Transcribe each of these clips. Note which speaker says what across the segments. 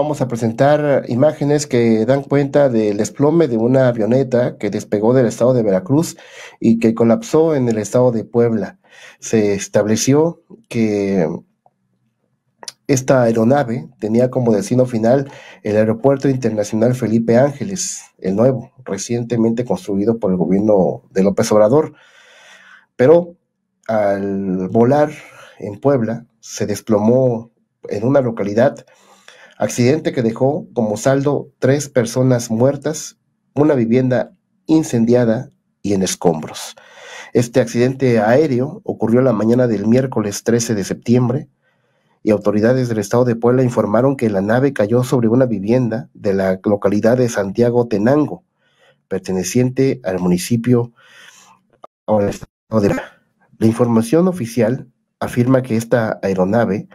Speaker 1: Vamos a presentar imágenes que dan cuenta del desplome de una avioneta que despegó del estado de Veracruz y que colapsó en el estado de Puebla. Se estableció que esta aeronave tenía como destino final el Aeropuerto Internacional Felipe Ángeles, el nuevo, recientemente construido por el gobierno de López Obrador. Pero al volar en Puebla, se desplomó en una localidad accidente que dejó como saldo tres personas muertas, una vivienda incendiada y en escombros. Este accidente aéreo ocurrió la mañana del miércoles 13 de septiembre y autoridades del estado de Puebla informaron que la nave cayó sobre una vivienda de la localidad de Santiago Tenango, perteneciente al municipio o al estado de La información oficial afirma que esta aeronave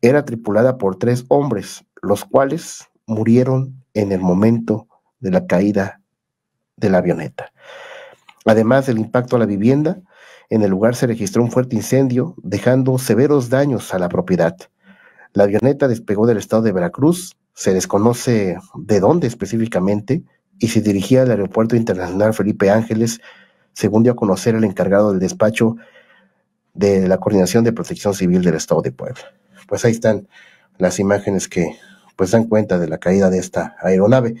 Speaker 1: era tripulada por tres hombres, los cuales murieron en el momento de la caída de la avioneta. Además del impacto a la vivienda, en el lugar se registró un fuerte incendio, dejando severos daños a la propiedad. La avioneta despegó del estado de Veracruz, se desconoce de dónde específicamente, y se dirigía al Aeropuerto Internacional Felipe Ángeles, según dio a conocer el encargado del despacho de la Coordinación de Protección Civil del Estado de Puebla. Pues ahí están las imágenes que pues dan cuenta de la caída de esta aeronave.